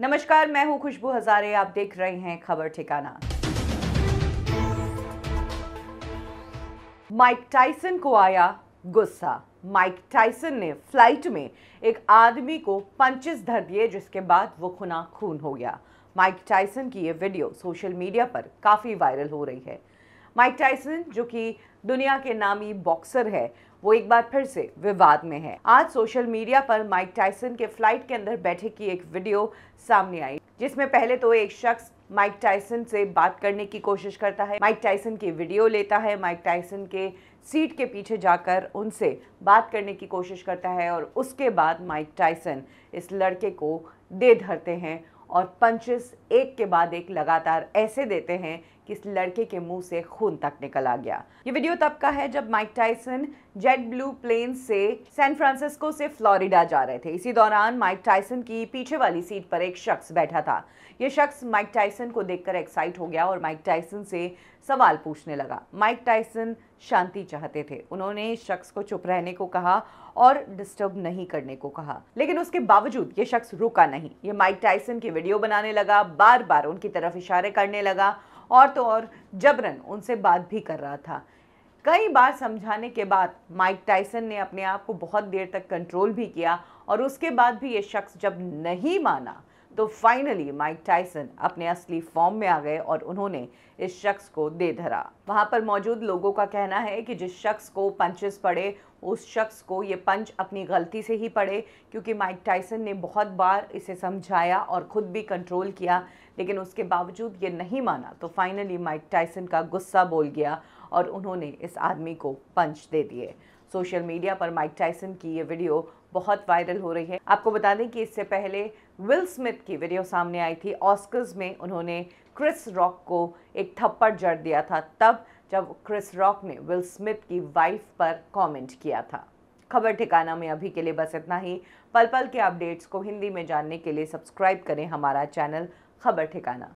नमस्कार मैं हूं खुशबू हजारे आप देख रहे हैं खबर ठिकाना माइक टाइसन को आया गुस्सा माइक टाइसन ने फ्लाइट में एक आदमी को पंचेस धर दिए जिसके बाद वो खुना खून हो गया माइक टाइसन की ये वीडियो सोशल मीडिया पर काफ़ी वायरल हो रही है माइक टाइसन जो कि दुनिया के नामी बॉक्सर है वो एक बार फिर से विवाद में है आज सोशल मीडिया पर माइक टाइसन के फ्लाइट के अंदर बैठे की एक वीडियो सामने आई जिसमें पहले तो एक शख्स माइक टाइसन से बात करने की कोशिश करता है माइक टाइसन की वीडियो लेता है माइक टाइसन के सीट के पीछे जाकर उनसे बात करने की कोशिश करता है और उसके बाद माइक टाइसन इस लड़के को दे धरते हैं और पंचेस एक के बाद एक लगातार ऐसे देते हैं कि इस लड़के के मुंह से खून तक निकल आ गया ये वीडियो तब का है जब Mike Tyson JetBlue plane से सैन फ्रांसिस्को से फ्लोरिडा जा रहे थे इसी दौरान माइक टाइसन की पीछे वाली सीट पर एक शख्स बैठा था ये शख्स माइक टाइसन को देखकर एक्साइट हो गया और माइक टाइसन से सवाल पूछने लगा माइक टाइसन शांति चाहते थे उन्होंने शख्स को चुप रहने को कहा और डिस्टर्ब नहीं करने को कहा लेकिन उसके बावजूद ये शख्स रुका नहीं ये माइक टाइसन की वीडियो बनाने लगा बार बार उनकी तरफ इशारे करने लगा और तो और जबरन उनसे बात भी कर रहा था कई बार समझाने के बाद माइक टाइसन ने अपने आप को बहुत देर तक कंट्रोल भी किया और उसके बाद भी ये शख्स जब नहीं माना तो फाइनली माइक टाइसन अपने असली फॉर्म में आ गए और उन्होंने इस शख्स को दे धरा वहां पर मौजूद लोगों का कहना है कि जिस शख्स को पंचेस पड़े उस शख्स को ये पंच अपनी गलती से ही पड़े क्योंकि माइक टाइसन ने बहुत बार इसे समझाया और ख़ुद भी कंट्रोल किया लेकिन उसके बावजूद ये नहीं माना तो फाइनली माइक टाइसन का गुस्सा बोल गया और उन्होंने इस आदमी को पंच दे दिए सोशल मीडिया पर माइक टाइसन की ये वीडियो बहुत वायरल हो रही है आपको बता दें कि इससे पहले विल स्मिथ की वीडियो सामने आई थी ऑस्कर्स में उन्होंने क्रिस रॉक को एक थप्पड़ जड़ दिया था तब जब क्रिस रॉक ने विल स्मिथ की वाइफ पर कमेंट किया था खबर ठिकाना में अभी के लिए बस इतना ही पल पल के अपडेट्स को हिंदी में जानने के लिए सब्सक्राइब करें हमारा चैनल खबर ठिकाना